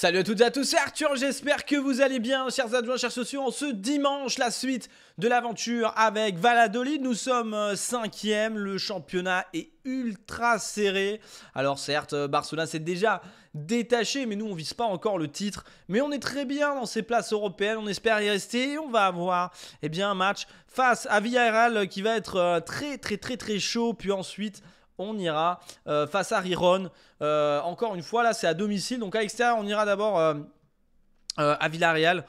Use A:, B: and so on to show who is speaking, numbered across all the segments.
A: Salut à toutes et à tous, c'est Arthur, j'espère que vous allez bien, chers adjoints, chers sociaux. En ce dimanche, la suite de l'aventure avec Valladolid. Nous sommes euh, cinquième, le championnat est ultra serré. Alors certes, euh, Barcelona s'est déjà détaché, mais nous on vise pas encore le titre. Mais on est très bien dans ces places européennes, on espère y rester et on va avoir eh bien, un match face à Villarreal qui va être euh, très très très très chaud. Puis ensuite on ira euh, face à Riron. Euh, encore une fois, là, c'est à domicile. Donc à l'extérieur, on ira d'abord euh, à Villarreal.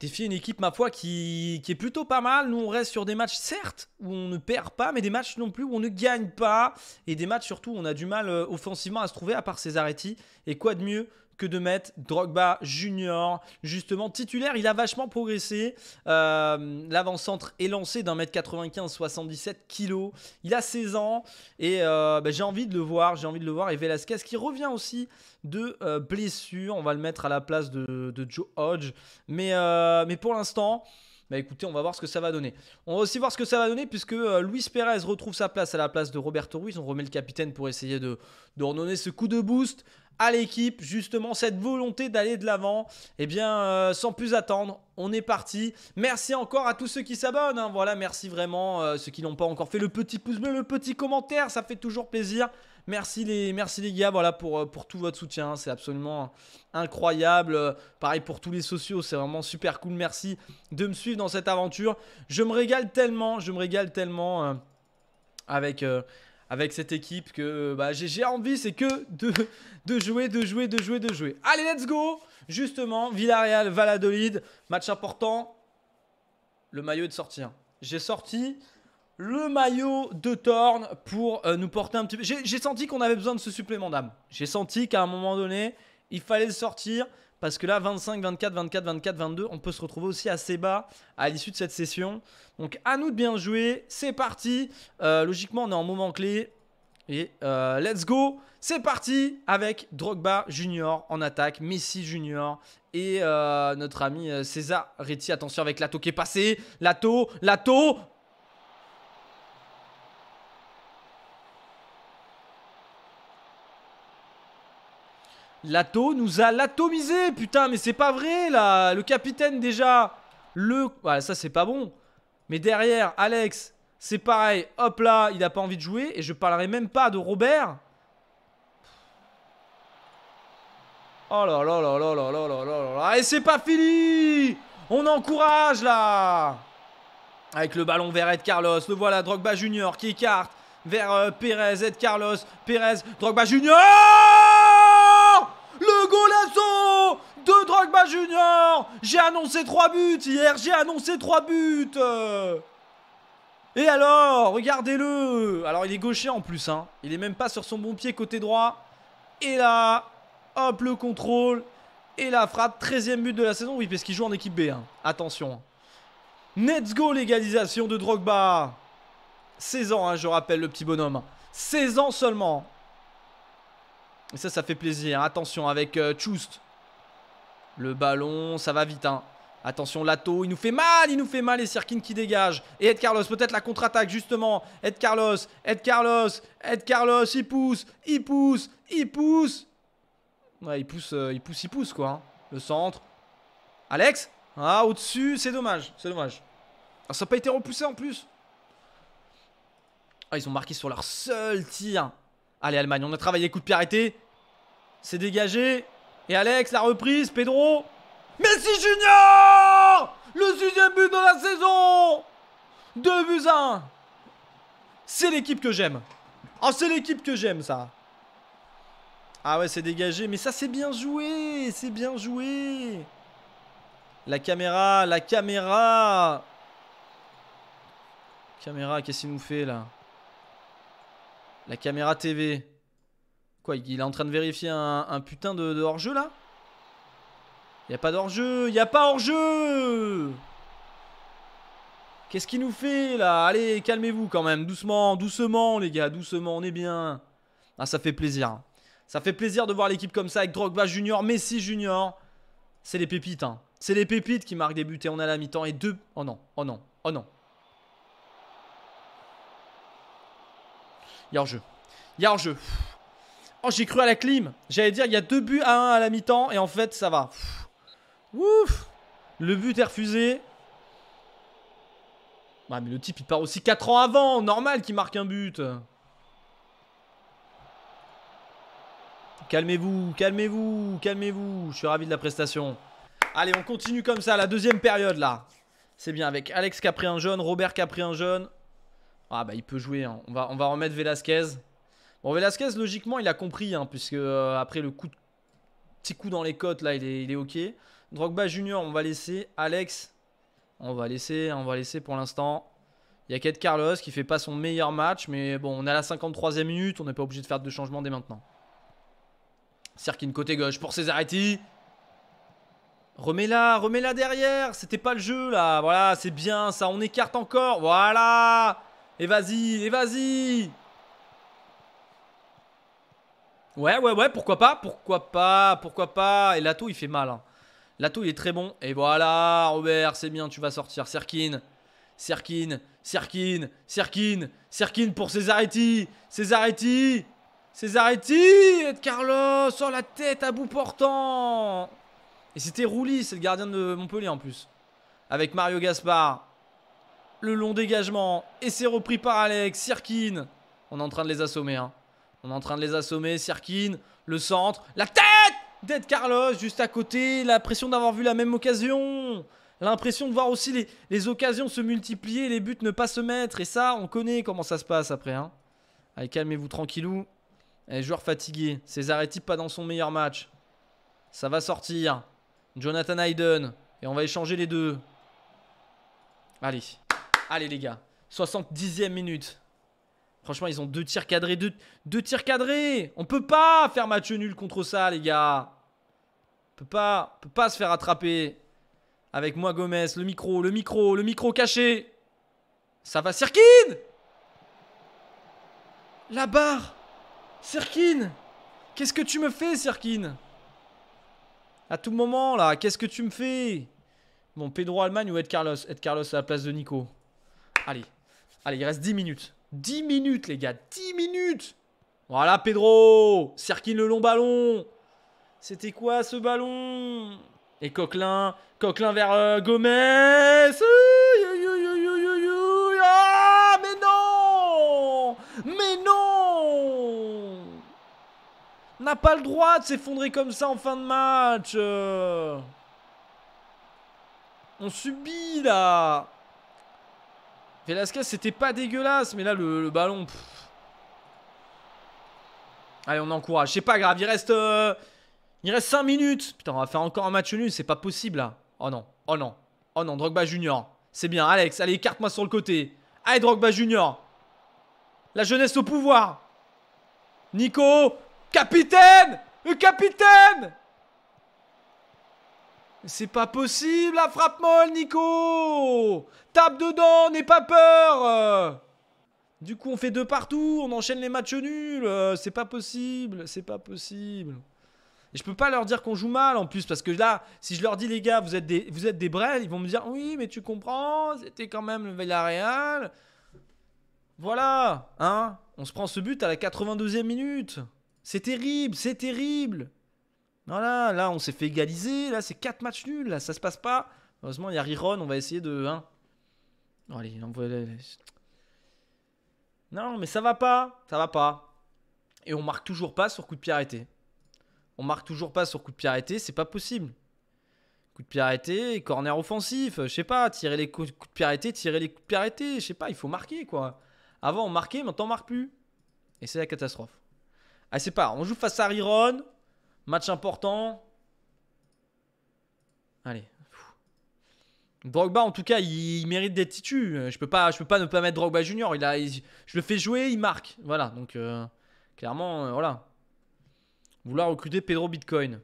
A: Défier une équipe, ma foi, qui, qui, est plutôt pas mal. Nous, on reste sur des matchs, certes, où on ne perd pas, mais des matchs non plus où on ne gagne pas. Et des matchs, surtout, où on a du mal offensivement à se trouver, à part Cesaretti. Et quoi de mieux de mettre Drogba Junior, justement titulaire. Il a vachement progressé. Euh, l'avant-centre est lancé d'un mètre 95, 77 kilos. Il a 16 ans et euh, bah, j'ai envie de le voir. J'ai envie de le voir. Et Velasquez qui revient aussi de euh, blessure. On va le mettre à la place de, Joe Hodge. Mais, mais pour l'instant. Bah écoutez, on va voir ce que ça va donner. On va aussi voir ce que ça va donner puisque Luis Perez retrouve sa place à la place de Roberto Ruiz. On remet le capitaine pour essayer de, de ce coup de boost à l'équipe, justement cette volonté d'aller de l'avant. Eh bien, euh, sans plus attendre, on est parti. Merci encore à tous ceux qui s'abonnent. Hein. Voilà, merci vraiment euh, ceux qui n'ont pas encore fait le petit pouce bleu, le petit commentaire, ça fait toujours plaisir. Merci les, merci les gars, voilà pour, euh, pour tout votre soutien, hein. c'est absolument incroyable. pareil pour tous les sociaux, c'est vraiment super cool. Merci de me suivre dans cette aventure. Je me régale tellement, je me régale tellement avec avec cette équipe que bah, j'ai envie, c'est que de, jouer, de jouer, de jouer, de jouer. Allez, let's go Justement, Villarreal, Valladolid, match important. Le maillot de sortir. J'ai sorti le maillot de Thorn pour euh, nous porter un petit peu. J'ai senti qu'on avait besoin de ce supplément d'âme. J'ai senti qu'à un moment donné, il fallait le sortir parce que là, 25, 24, 24, 24, 22, on peut se retrouver aussi assez bas à l'issue de cette session. Donc à nous de bien jouer, c'est parti. Euh, logiquement, on est en moment clé. Et euh, let's go, c'est parti avec Drogba Junior en attaque, Messi Junior et euh, notre ami César Retti. Attention avec Lato qui est passé, Lato, Lato, Lato nous a l'atomisé, putain, mais c'est pas vrai là. Le capitaine déjà, le... Voilà, ça c'est pas bon. Mais derrière, Alex, c'est pareil. Hop là, il a pas envie de jouer. Et je parlerai même pas de Robert. Oh là là là là là là là là là Et c'est pas fini On encourage là Avec le ballon vers Ed Carlos. Le voilà, Drogba Junior qui écarte vers euh, Perez Ed Carlos. Perez Drogba Junior Golazo de Drogba Junior J'ai annoncé 3 buts hier, j'ai annoncé 3 buts Et alors, regardez-le Alors il est gaucher en plus, hein. il est même pas sur son bon pied côté droit. Et là, hop le contrôle, et la frappe, 13 e but de la saison, oui parce qu'il joue en équipe B, hein. attention. Let's go l'égalisation de Drogba 16 ans, hein, je rappelle le petit bonhomme. 16 ans seulement. Et ça, ça fait plaisir. Attention avec euh, Chust. Le ballon, ça va vite. Hein. Attention, Lato, il nous fait mal, il nous fait mal. Et Sirkin qui dégage. Et Ed Carlos, peut-être la contre-attaque, justement. Ed Carlos, Ed Carlos, Ed Carlos, il pousse, il pousse, il pousse. Ouais, il pousse, euh, il pousse, il pousse, quoi. Hein. Le centre. Alex Ah, au-dessus, c'est dommage, c'est dommage. Ah, ça n'a pas été repoussé en plus. Ah, ils ont marqué sur leur seul tir. Allez, Allemagne, on a travaillé coup de pied arrêté. C'est dégagé. Et Alex, la reprise, Pedro. Messi Junior Le sixième but de la saison 2 buts 1 C'est l'équipe que j'aime. oh, c'est l'équipe que j'aime, ça. Ah ouais, c'est dégagé. Mais ça, c'est bien joué. C'est bien joué. La caméra, la caméra. Caméra, qu'est-ce qu'il nous fait, là la caméra TV. Quoi, il est en train de vérifier un, putain de, hors-jeu là y a pas d'hors-jeu, y a pas hors-jeu Qu'est-ce qu'il nous fait là Allez, calmez-vous quand même, doucement, doucement les gars, doucement, on est bien. Ah, ça fait plaisir. Ça fait plaisir de voir l'équipe comme ça avec Drogba Junior, Messi Junior. C'est les pépites, hein. C'est les pépites qui marquent des buts et on a la mi-temps et deux. Oh non, oh non, oh non, Il y a hors-jeu. Il y a jeu Oh, j'ai cru à la clim. J'allais dire, il y a deux buts à un à la mi-temps. Et en fait, ça va. Ouf. Le but est refusé. Ah, mais le type, il part aussi 4 ans avant. Normal qu'il marque un but. Calmez-vous, calmez-vous, calmez-vous. Je suis ravi de la prestation. Allez, on continue comme ça, la deuxième période, là. C'est bien, avec Alex qui a pris un jeune. Robert qui a pris un jaune. Ah bah il peut jouer, hein. on, va, on va remettre Velasquez. Bon Velasquez logiquement il a compris, hein, puisque euh, après le coup petit coup dans les côtes là il est, ok. Drogba Junior on va laisser, Alex on va laisser, on va laisser pour l'instant. Il y a Carlos qui fait pas son meilleur match, mais bon on est à la 53 e minute, on n'est pas obligé de faire de changement dès maintenant. Serkin côté gauche pour Cesaretti. Remets-la, remets-la derrière. C'était pas le jeu là. Voilà, c'est bien ça. On écarte encore. Voilà. Et vas-y, et vas-y Ouais, ouais, ouais, pourquoi pas, pourquoi pas, pourquoi pas. Et Lato, il fait mal. Hein. Lato, il est très bon. Et voilà, Robert, c'est bien, tu vas sortir. Serkin, Serkin, Serkin, Serkin, Serkin pour Cesaretti, Cesaretti, Cesaretti, et Carlos, sort oh, la tête à bout portant. Et c'était Roulis, c'est le gardien de Montpellier en plus. Avec Mario Gaspard le long dégagement. Et c'est repris par Alex. Sirkin. On est en train de les assommer. Hein. On est en train de les assommer. Sirkin, le centre. La tête Dead Carlos juste à côté. L'impression d'avoir vu la même occasion. L'impression de voir aussi les, occasions se multiplier, les buts ne pas se mettre. Et ça, on connaît comment ça se passe après. Hein. Allez, calmez-vous tranquillou. Allez, eh, joueur fatigué. type pas dans son meilleur match. Ça va sortir. Jonathan Hayden. Et on va échanger les deux. Allez. Allez les gars, 70e minute. Franchement, ils ont deux tirs cadrés, deux, deux tirs cadrés. On peut pas faire match nul contre ça, les gars. On peut pas, peut pas se faire attraper. Avec moi, Gomez, le micro, le micro, le micro caché. Ça va, Sirkin La barre Sirkin Qu'est-ce que tu me fais, Sirkin À tout moment, là, qu'est-ce que tu me fais Bon, Pedro Allemagne ou Ed Carlos Ed Carlos à la place de Nico. Allez, allez, il reste 10 minutes. 10 minutes, les gars, 10 minutes Voilà, Pedro Serkin le long ballon C'était quoi ce ballon Et Coquelin, Coquelin vers euh, Gomez ah, Mais non Mais non N'a pas le droit de s'effondrer comme ça en fin de match On subit là Velasquez, c'était pas dégueulasse, mais là, le, ballon... Allez, on encourage. C'est pas grave, il reste... Euh, il reste 5 minutes. Putain, on va faire encore un match nul, c'est pas possible, là. Oh non, oh non, oh non, Drogba Junior. C'est bien, Alex, allez, écarte-moi sur le côté. Allez, Drogba Junior. La jeunesse au pouvoir. Nico, capitaine Le capitaine c'est pas possible, la frappe molle, Nico Tape dedans, n'aie pas peur Du coup, on fait deux partout, on enchaîne les matchs nuls. C'est pas possible, c'est pas possible. Et je peux pas leur dire qu'on joue mal en plus, parce que là, si je leur dis, les gars, vous êtes des, vous êtes des ils vont me dire, oui, mais tu comprends, c'était quand même le Villarreal. Voilà, hein On se prend ce but à la 82e minute. C'est terrible, c'est terrible non là on s'est fait égaliser, là c'est 4 matchs nuls, là ça se passe pas. Heureusement il y a Riron, on va essayer de... Hein. Oh, non mais ça va pas, ça va pas. Et on marque toujours pas sur coup de pied arrêté. On marque toujours pas sur coup de pied arrêté, c'est pas possible. Coup de pied arrêté, corner offensif, je sais pas, tirer les coups de pied arrêté, tirer les coups de pied arrêté, je sais pas, il faut marquer quoi. Avant on marquait, maintenant on marque plus. Et c'est la catastrophe. Ah c'est pas, on joue face à Riron, Match important. Allez. Drogba, en tout cas, il, mérite d'être titres. Je peux pas, je peux pas ne pas mettre Drogba Junior. Il a, je le fais jouer, il marque. Voilà. Donc euh, clairement, euh, voilà. Vouloir recruter Pedro Bitcoin.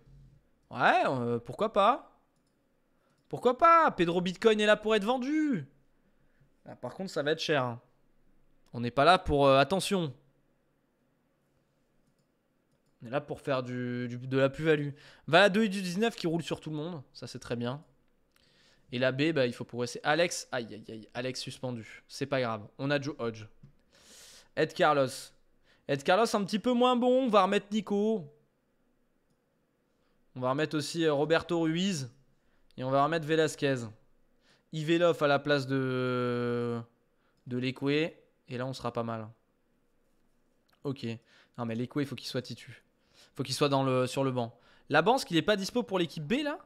A: Ouais, euh, pourquoi pas Pourquoi pas Pedro Bitcoin est là pour être vendu. Ah, par contre, ça va être cher. Hein. On n'est pas là pour attention. On est là pour faire du, de la plus-value. Va à 2 et du 19 qui roule sur tout le monde. Ça, c'est très bien. Et la B, bah, il faut progresser. Alex, aïe, aïe, aïe. Alex suspendu. C'est pas grave. On a Joe Hodge. Ed Carlos. Ed Carlos, un petit peu moins bon. On va remettre Nico. On va remettre aussi euh, Roberto Ruiz. Et on va remettre Velasquez. Ivelov à la place de, de Lekwe. Et là, on sera pas mal. Ok. Non, mais Lekwe, il faut qu'il soit titu. Faut qu'il soit dans le, sur le banc. La banque, qu'il n'est pas dispo pour l'équipe B là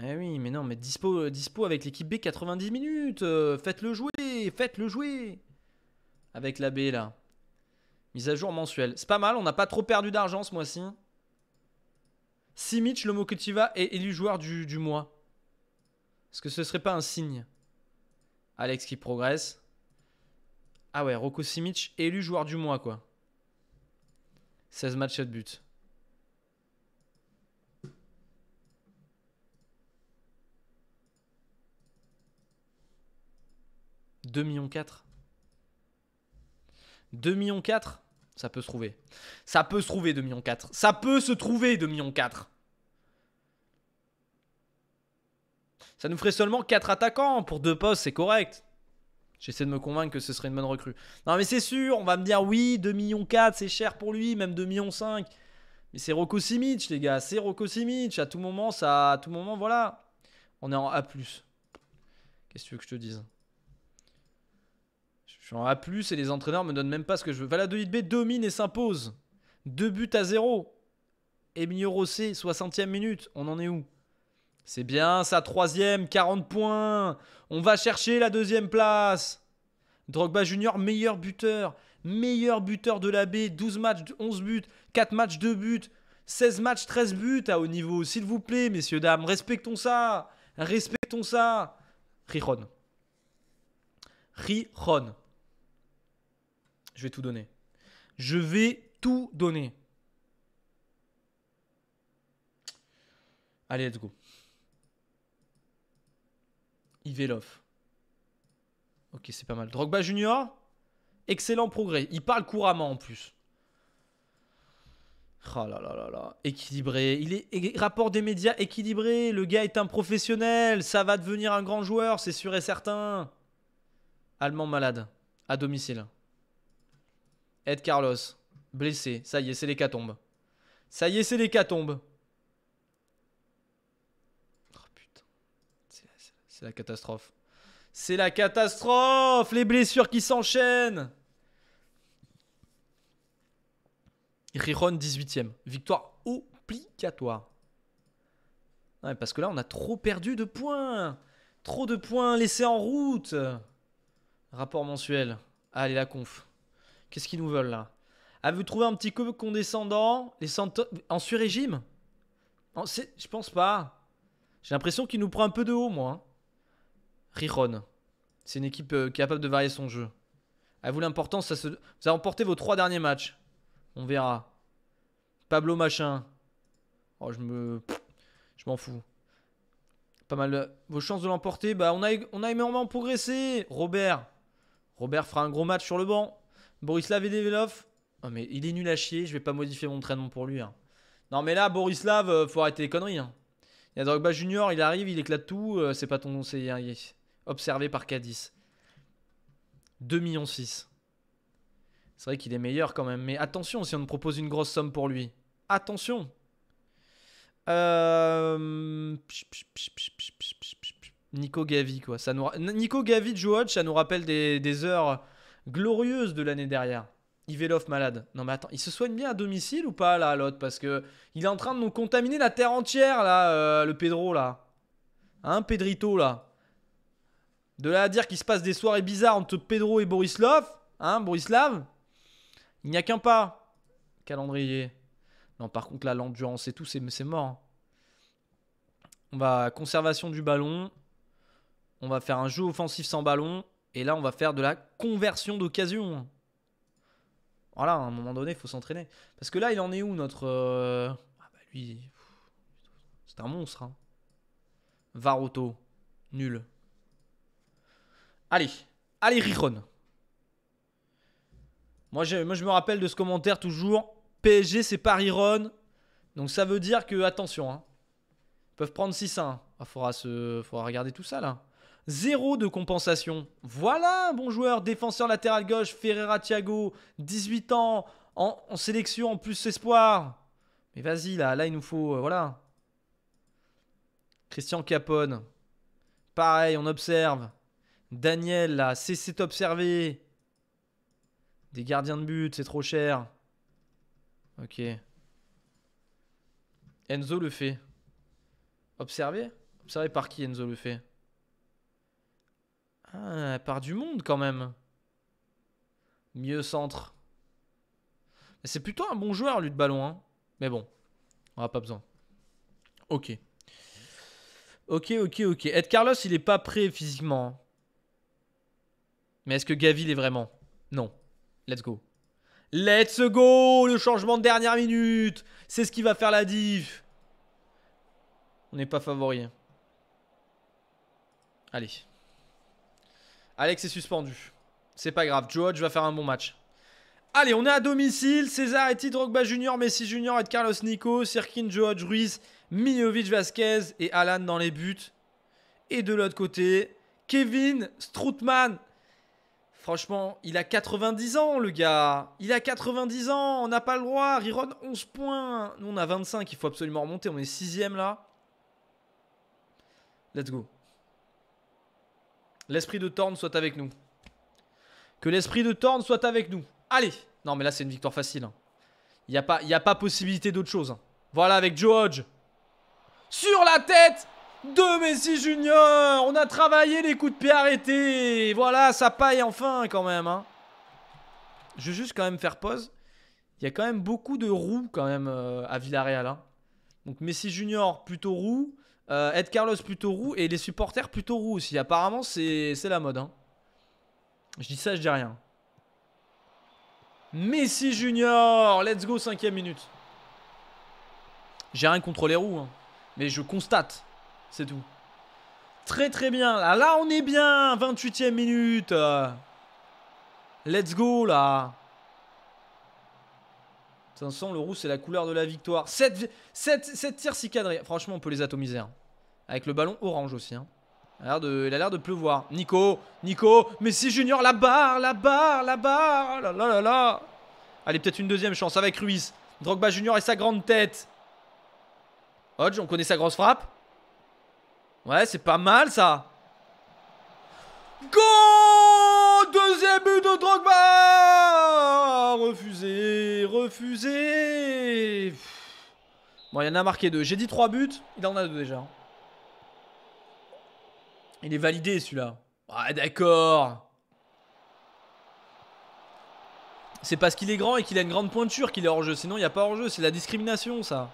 A: Eh oui, mais non, mais dispo, euh, dispo avec l'équipe B 90 minutes. Euh, faites-le jouer, faites-le jouer. Avec la B là. Mise à jour mensuelle. C'est pas mal, on n'a pas trop perdu d'argent ce mois-ci. Si Mitch vas, est élu joueur du, mois, est-ce que ce serait pas un signe Alex qui progresse. Ah ouais, Roko Simic, élu joueur du mois, quoi. 16 matchs, de buts. 2 millions 4. 2 millions 4 Ça peut se trouver. Ça peut se trouver 2 millions 4. Ça peut se trouver 2 millions 4. Ça nous ferait seulement 4 attaquants pour 2 postes, c'est correct. J'essaie de me convaincre que ce serait une bonne recrue. Non, mais c'est sûr, on va me dire oui, 2 millions 4, c'est cher pour lui, même 2 millions 5. Mais c'est Rocco les gars, c'est Rocco À tout moment, ça, à tout moment, voilà. On est en A+. Qu'est-ce que tu veux que je te dise Je suis en A+, et les entraîneurs me donnent même pas ce que je veux. Valadolid B domine et s'impose. Deux buts à zéro. Emilio Rossé, 60e minute. On en est où c'est bien ça, troisième, 40 points. On va chercher la deuxième place. Drogba Junior, meilleur buteur. Meilleur buteur de la B. 12 matchs, 11 buts. 4 matchs, 2 buts. 16 matchs, 13 buts à haut niveau. S'il vous plaît, messieurs, dames, respectons ça. Respectons ça. Rihon. Rihon. Je vais tout donner. Je vais tout donner. Allez, let's go. Ivelov. Ok, c'est pas mal. Drogba Junior, excellent progrès. Il parle couramment en plus. Oh là là là là, équilibré. Il est rapport des médias équilibré. Le gars est un professionnel. Ça va devenir un grand joueur, c'est sûr et certain. Allemand malade, à domicile. Ed Carlos, blessé. Ça y est, c'est l'hécatombe. Ça y est, c'est l'hécatombe. C'est la catastrophe. C'est la catastrophe Les blessures qui s'enchaînent Riron 18ème. Victoire obligatoire. parce que là, on a trop perdu de points. Trop de points laissés en route. Rapport mensuel. Allez, la conf. Qu'est-ce qu'ils nous veulent là Avez-vous trouvé un petit coup condescendant Les En sur-régime Je pense pas. J'ai l'impression qu'il nous prend un peu de haut, moi. Hein. Riron. C'est une équipe euh, capable de varier son jeu. À vous l'importance, ça se... vous avez emporté vos trois derniers matchs. On verra. Pablo machin. Oh, je me... Je m'en fous. Pas mal. Vos chances de l'emporter, bah on a, on a énormément progressé. Robert. Robert fera un gros match sur le banc. Borislav Develov. Oh, mais il est nul à chier, je vais pas modifier mon entraînement pour lui. Hein. Non mais là, Borislav, euh, faut arrêter les conneries. Hein. Il y a Drogba Junior, il arrive, il éclate tout. Euh, c'est pas ton conseiller observé par Cadiz. 2 millions 6. C'est vrai qu'il est meilleur quand même, mais attention si on nous propose une grosse somme pour lui. Attention. Euh, Nico Gavi quoi. Ça nous... Nico Gavi de Joachim, ça nous rappelle des, heures glorieuses de l'année dernière. Ivelov malade. Non mais attends, il se soigne bien à domicile ou pas là l'autre parce que il est en train de nous contaminer la terre entière là, euh, le Pedro là. Hein, Pedrito là. De là à dire qu'il se passe des soirées bizarres entre Pedro et Borislav, hein, Borislav, il n'y a qu'un pas. Calendrier. Non, par contre, là, l'endurance et tout, c'est mort. Hein. On va conservation du ballon. On va faire un jeu offensif sans ballon. Et là, on va faire de la conversion d'occasion. Voilà, à un moment donné, il faut s'entraîner. Parce que là, il en est où notre. Euh, ah bah lui. C'est un monstre. Hein. Varoto. Nul. Allez, allez Rihon. Moi je, me rappelle de ce commentaire toujours. PSG c'est pas Riron. Donc ça veut dire que, attention, hein. ils peuvent prendre 6-1. Il ah, faudra, regarder tout ça là. Zéro de compensation. Voilà un bon joueur, défenseur latéral gauche, Ferreira Thiago, 18 ans, en, sélection, en plus espoir. Mais vas-y là, là il nous faut, euh, voilà. Christian Capone. Pareil, on observe. Daniel, là, c'est observé. Des gardiens de but, c'est trop cher. Ok. Enzo le fait. Observer Observer par qui Enzo le fait Ah, par du monde quand même. Mieux centre. C'est plutôt un bon joueur, lui, de ballon. Hein. Mais bon, on n'aura pas besoin. Ok. Ok, ok, ok. Ed Carlos, il n'est pas prêt physiquement. Hein. Mais est-ce que Gavi est vraiment Non. Let's go. Let's go Le changement de dernière minute C'est ce qui va faire la diff. On n'est pas favori. Allez. Alex est suspendu. C'est pas grave. George va faire un bon match. Allez, on est à domicile. César et Drogba Junior, Messi Junior et Carlos Nico, Sirkin, George, Ruiz, Miljovic, Vasquez et Alan dans les buts. Et de l'autre côté, Kevin Stroutman. Franchement, il a 90 ans, le gars. Il a 90 ans, on n'a pas le droit. Riron, 11 points. Nous, on a 25, il faut absolument remonter. On est sixième là. Let's go. L'esprit de Thorn soit avec nous. Que l'esprit de Thorn soit avec nous. Allez. Non, mais là, c'est une victoire facile. Hein. Il n'y a, pas, a pas possibilité d'autre chose. Hein. Voilà, avec Joe Hodge. Sur la tête de Messi Junior On a travaillé les coups de pied arrêtés Voilà, ça paille enfin quand même hein. Je veux juste quand même faire pause. Il y a quand même beaucoup de roues quand même euh, à Villarreal. Hein. Donc Messi Junior plutôt roux, euh, Ed Carlos plutôt roux et les supporters plutôt roux aussi. Apparemment c'est la mode. Hein. Je dis ça, je dis rien. Messi Junior, let's go cinquième minute. J'ai rien contre les roues, mais je constate c'est tout. Très très bien. Là, ah, là on est bien. 28e minute. Let's go là. 500, le roux, c'est la couleur de la victoire. 7, 7, 7 tirs si cadrés. Franchement, on peut les atomiser. Hein. Avec le ballon orange aussi. Hein. Il a l'air de, pleuvoir. Nico, Nico, Mais si Junior, la barre, la barre, la barre. Oh là là là là. Allez, peut-être une deuxième chance avec Ruiz. Drogba Junior et sa grande tête. Hodge, on connaît sa grosse frappe. Ouais, c'est pas mal ça. Go Deuxième but de Drogba Refusé, refusé. Bon, il y en a marqué deux. J'ai dit trois buts, il en a deux déjà. Il est validé celui-là. Ouais ah, d'accord. C'est parce qu'il est grand et qu'il a une grande pointure qu'il est hors jeu. Sinon, il n'y a pas hors jeu. C'est la discrimination ça.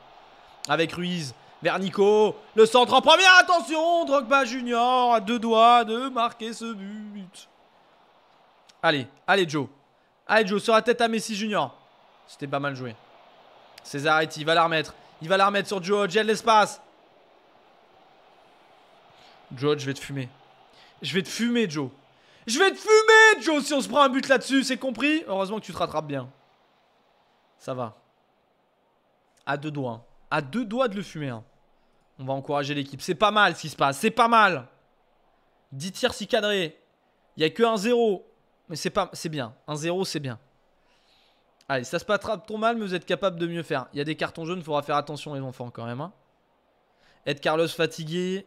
A: Avec Ruiz vers Nico. Le centre en première, attention Drogba Junior à deux doigts de marquer ce but. Allez, allez Joe. Allez Joe, sur la tête à Messi Junior. C'était pas mal joué. César il va la remettre. Il va la remettre sur Joe j'ai de l'espace. Joe je vais te fumer. Je vais te fumer Joe. Je vais te fumer Joe si on se prend un but là-dessus, c'est compris Heureusement que tu te rattrapes bien. Ça va. À deux doigts à deux doigts de le fumer. Hein. On va encourager l'équipe. C'est pas mal ce qui se passe. C'est pas mal. 10 tirs, si cadrés. Il n'y a que 1-0. Mais c'est pas, c'est bien. 1-0, c'est bien. Allez, ça se passe trop mal, mais vous êtes capable de mieux faire. Il y a des cartons jaunes, il faudra faire attention les enfants quand même. Hein. Ed Carlos fatigué.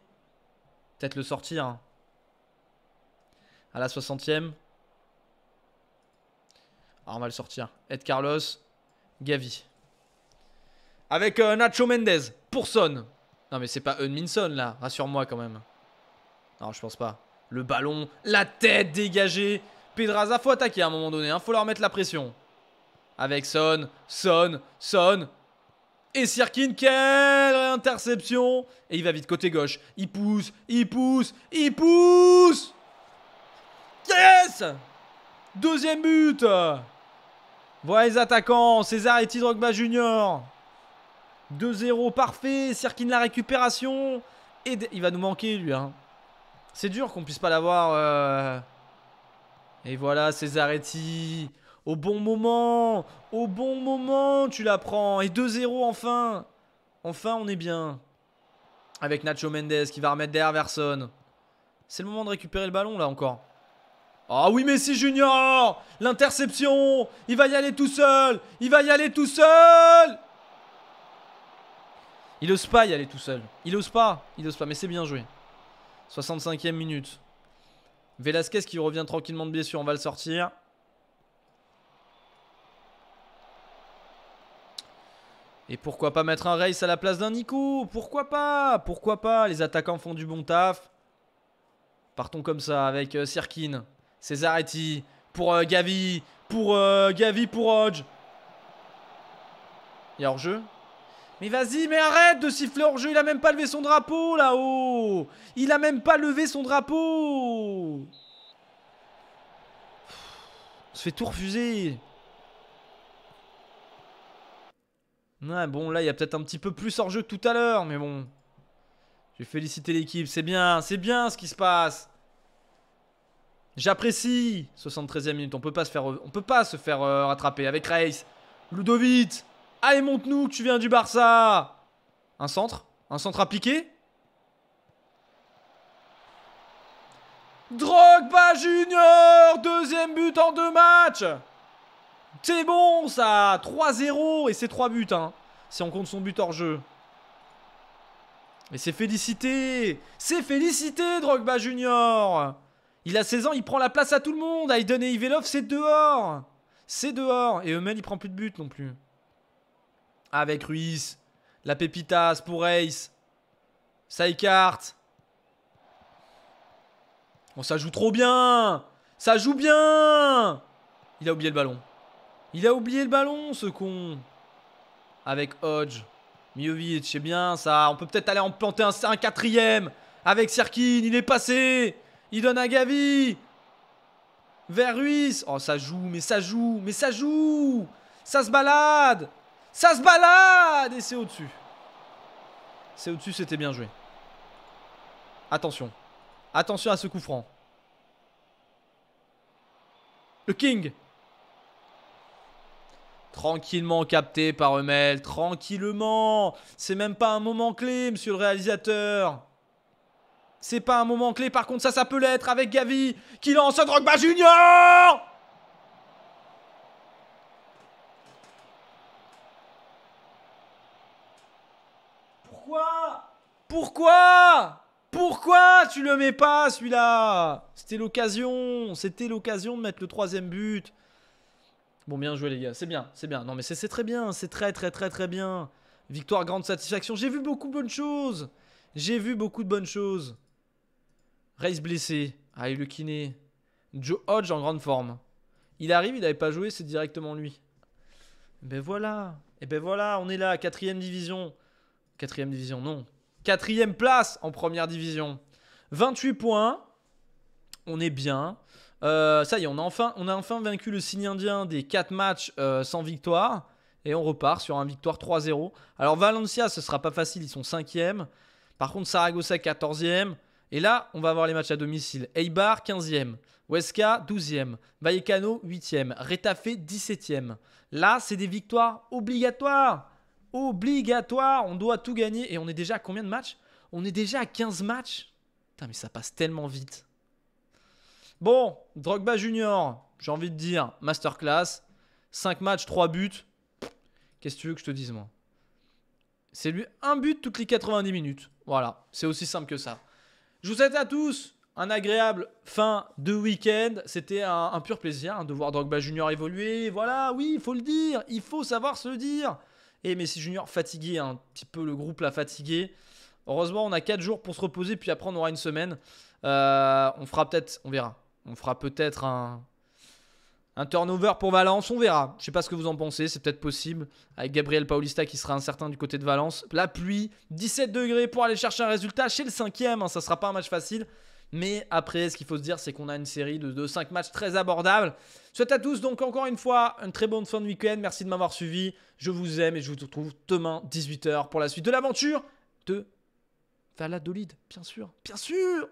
A: Peut-être le sortir. Hein. À la 60e. Alors ah, on va le sortir. Ed Carlos, Gavi. Avec euh, Nacho Mendez. Pour Son. Non, mais c'est pas Unminson là. Rassure-moi quand même. Non, je pense pas. Le ballon. La tête dégagée. Pedraza, faut attaquer à un moment donné. Il hein. Faut leur mettre la pression. Avec Son. Son. Son. Et Sirkin, quelle interception Et il va vite côté gauche. Il pousse, il pousse, il pousse Yes Deuxième but Voilà les attaquants, César et Tidrogba Junior 2-0, parfait. Cirkin la récupération. Et il va nous manquer, lui. Hein. C'est dur qu'on puisse pas l'avoir. Euh. Et voilà, Cesaretti Au bon moment. Au bon moment, tu la prends. Et 2-0, enfin. Enfin, on est bien. Avec Nacho Mendes qui va remettre derrière Verson. C'est le moment de récupérer le ballon, là, encore. Ah oui, Messi Junior L'interception Il va y aller tout seul Il va y aller tout seul il ose pas y aller tout seul. Il ose pas. Il ose pas, mais c'est bien joué. 65e minute. Velasquez qui revient tranquillement de blessure. On va le sortir. Et pourquoi pas mettre un race à la place d'un Nico Pourquoi pas Pourquoi pas Les attaquants font du bon taf. Partons comme ça avec euh, Sirkin, Cesaretti, pour euh, Gavi, pour euh, Gavi, pour Hodge. Il y a hors-jeu mais vas-y, mais arrête de siffler hors jeu. Il a même pas levé son drapeau là-haut. Il a même pas levé son drapeau. On se fait tout refuser. Ouais, bon, là, il y a peut-être un petit peu plus hors jeu que tout à l'heure, mais bon. Je vais féliciter l'équipe. C'est bien, c'est bien ce qui se passe. J'apprécie. 73e minute. On peut pas se faire, on peut pas se faire euh, rattraper avec Race. Ludovic. Allez, monte-nous que tu viens du Barça Un centre Un centre à piquer Drogba Junior Deuxième but en deux matchs C'est bon ça 3-0 et c'est 3 buts hein, si on compte son but hors jeu. Et c'est félicité C'est félicité Drogba Junior Il a 16 ans, il prend la place à tout le monde Aiden et Ivelov, c'est dehors C'est dehors Et Eumel, il prend plus de but non plus. Avec Ruiz. La Pépitas pour Ace. Saïkart. On oh, ça joue trop bien Ça joue bien Il a oublié le ballon. Il a oublié le ballon, ce con. Avec Hodge. Miovic, c'est bien ça. On peut peut-être aller en planter un, quatrième. Avec Serkin, il est passé. Il donne à Gavi. Vers Ruiz. Oh, ça joue, mais ça joue, mais ça joue. Ça se balade. Ça se balade et c'est au-dessus. C'est au-dessus, c'était bien joué. Attention. Attention à ce coup franc. Le King. Tranquillement capté par Eumel. Tranquillement. C'est même pas un moment clé, monsieur le réalisateur. C'est pas un moment clé. Par contre, ça, ça peut l'être avec Gavi qui lance un Drogba Junior Pourquoi Pourquoi tu le mets pas celui-là C'était l'occasion, c'était l'occasion de mettre le troisième but. Bon, bien joué les gars, c'est bien, c'est bien. Non mais c'est très bien, c'est très très très très bien. Victoire, grande satisfaction. J'ai vu beaucoup de bonnes choses. J'ai vu beaucoup de bonnes choses. Race blessé. Ah, le kiné. Joe Hodge en grande forme. Il arrive, il n'avait pas joué, c'est directement lui. Ben voilà. Et ben voilà, on est là, quatrième division. Quatrième division, non. Quatrième place en première division. 28 points. On est bien. Euh, ça y est, on a, enfin, on a enfin vaincu le signe indien des 4 matchs euh, sans victoire. Et on repart sur un victoire 3-0. Alors Valencia, ce sera pas facile, ils sont 5e. Par contre, Saragossa 14e. Et là, on va avoir les matchs à domicile. Eibar 15e. Huesca 12e. Vallecano 8e. Retafe 17e. Là, c'est des victoires obligatoires obligatoire. On doit tout gagner. Et on est déjà à combien de matchs On est déjà à 15 matchs. Putain, mais ça passe tellement vite. Bon, Drogba Junior, j'ai envie de dire, masterclass. 5 matchs, 3 buts. Qu'est-ce que tu veux que je te dise, moi C'est lui un but toutes les 90 minutes. Voilà, c'est aussi simple que ça. Je vous souhaite à tous un agréable fin de week-end. C'était un, pur plaisir hein, de voir Drogba Junior évoluer. Voilà, oui, il faut le dire. Il faut savoir se le dire. Et Messi Junior fatigué, un petit peu le groupe l'a fatigué. Heureusement, on a 4 jours pour se reposer, puis après on aura une semaine. Euh, on fera peut-être, on verra. On fera peut-être un, turnover pour Valence, on verra. Je sais pas ce que vous en pensez, c'est peut-être possible. Avec Gabriel Paulista qui sera incertain du côté de Valence. La pluie, 17 degrés pour aller chercher un résultat chez le 5ème, hein, ça sera pas un match facile. Mais après, ce qu'il faut se dire, c'est qu'on a une série de, 5 matchs très abordables. Je souhaite à tous donc encore une fois une très bonne fin de week-end. Merci de m'avoir suivi. Je vous aime et je vous retrouve demain 18h pour la suite de l'aventure de Valadolid, bien sûr. Bien sûr